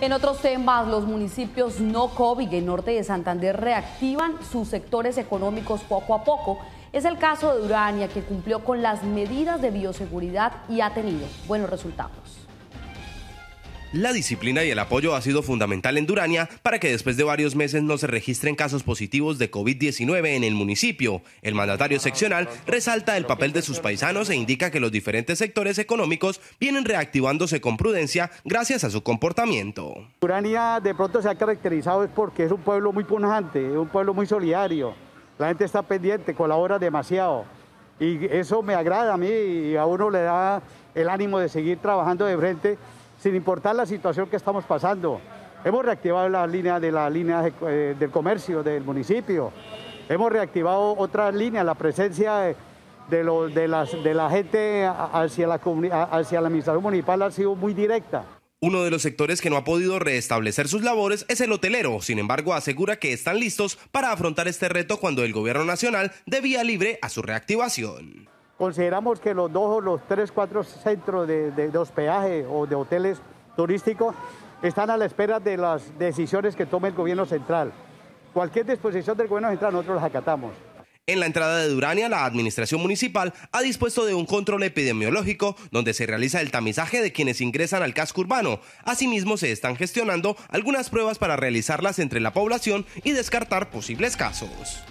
En otros temas, los municipios no COVID del norte de Santander reactivan sus sectores económicos poco a poco. Es el caso de Urania, que cumplió con las medidas de bioseguridad y ha tenido buenos resultados. La disciplina y el apoyo ha sido fundamental en Durania para que después de varios meses no se registren casos positivos de COVID-19 en el municipio. El mandatario seccional resalta el papel de sus paisanos e indica que los diferentes sectores económicos vienen reactivándose con prudencia gracias a su comportamiento. Durania de pronto se ha caracterizado porque es un pueblo muy punjante, es un pueblo muy solidario. La gente está pendiente, colabora demasiado. Y eso me agrada a mí y a uno le da el ánimo de seguir trabajando de frente sin importar la situación que estamos pasando. Hemos reactivado la línea de la línea eh, del comercio del municipio. Hemos reactivado otra línea, la presencia de, de, la gente hacia la, hacia la administración municipal ha sido muy directa. Uno de los sectores que no ha podido restablecer sus labores es el hotelero. Sin embargo, asegura que están listos para afrontar este reto cuando el gobierno nacional dé vía libre a su reactivación. Consideramos que los dos o los tres, cuatro centros de, de, de hospedaje o de hoteles turísticos están a la espera de las decisiones que tome el gobierno central. Cualquier disposición del gobierno central nosotros las acatamos. En la entrada de Durania, la administración municipal ha dispuesto de un control epidemiológico donde se realiza el tamizaje de quienes ingresan al casco urbano. Asimismo, se están gestionando algunas pruebas para realizarlas entre la población y descartar posibles casos.